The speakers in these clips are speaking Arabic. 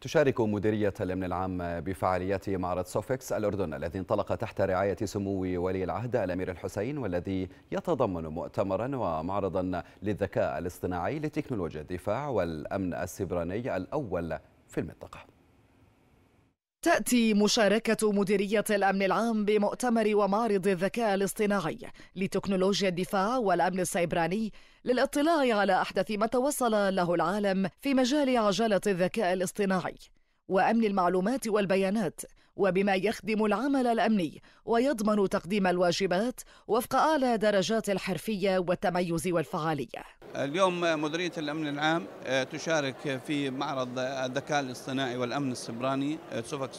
تشارك مديرية الأمن العام بفعاليات معرض سوفكس الأردن الذي انطلق تحت رعاية سمو ولي العهد الأمير الحسين والذي يتضمن مؤتمرا ومعرضا للذكاء الاصطناعي لتكنولوجيا الدفاع والأمن السبراني الأول في المنطقة تأتي مشاركة مديرية الأمن العام بمؤتمر ومعرض الذكاء الاصطناعي لتكنولوجيا الدفاع والأمن السيبراني للاطلاع على أحدث ما توصل له العالم في مجال عجلة الذكاء الاصطناعي وأمن المعلومات والبيانات وبما يخدم العمل الأمني ويضمن تقديم الواجبات وفق أعلى درجات الحرفية والتميز والفعالية اليوم مديرية الأمن العام آه، تشارك في معرض الذكاء الاصطناعي والأمن السبراني آه، سوفكس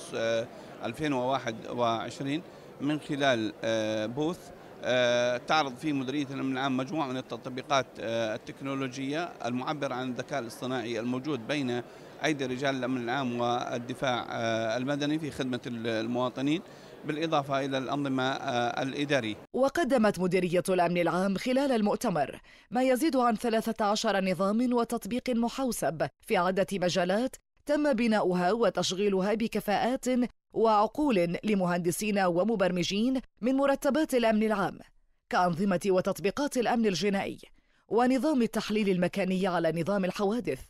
2021 آه، من خلال بوث تعرض فيه مديرية الأمن العام مجموعة من التطبيقات التكنولوجية المعبرة عن الذكاء الاصطناعي الموجود بين أيدي رجال الأمن العام والدفاع المدني في خدمة المواطنين بالإضافة إلى الأنظمة آه، الإدارية وقدمت مديرية الأمن العام خلال المؤتمر ما يزيد عن 13 نظام وتطبيق محوسب في عدة مجالات تم بناؤها وتشغيلها بكفاءات وعقول لمهندسين ومبرمجين من مرتبات الأمن العام كأنظمة وتطبيقات الأمن الجنائي ونظام التحليل المكاني على نظام الحوادث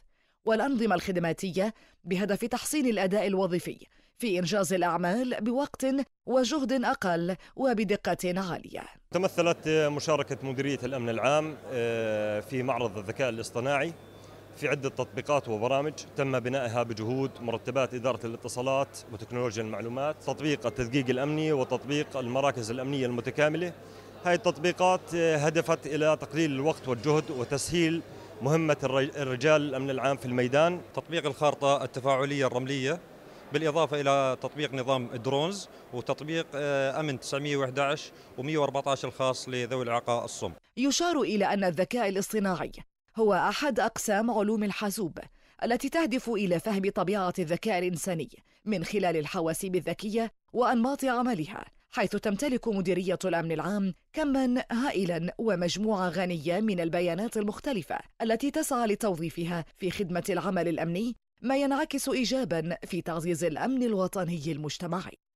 والأنظمة الخدماتية بهدف تحسين الأداء الوظيفي في إنجاز الأعمال بوقت وجهد أقل وبدقة عالية تمثلت مشاركة مديرية الأمن العام آه، في معرض الذكاء الاصطناعي في عدة تطبيقات وبرامج تم بنائها بجهود مرتبات إدارة الاتصالات وتكنولوجيا المعلومات تطبيق التدقيق الأمني وتطبيق المراكز الأمنية المتكاملة هذه التطبيقات آه، هدفت إلى تقليل الوقت والجهد وتسهيل مهمة الرجال الأمن العام في الميدان تطبيق الخارطة التفاعلية الرملية بالإضافة إلى تطبيق نظام درونز وتطبيق آه، أمن 911 و114 الخاص لذوي الإعاقة الصم يشار إلى أن الذكاء الاصطناعي هو أحد أقسام علوم الحاسوب التي تهدف إلى فهم طبيعة الذكاء الإنساني من خلال الحواسيب الذكية وأنماط عملها حيث تمتلك مديرية الأمن العام كما هائلا ومجموعة غنية من البيانات المختلفة التي تسعى لتوظيفها في خدمة العمل الأمني ما ينعكس ايجابا في تعزيز الامن الوطني المجتمعي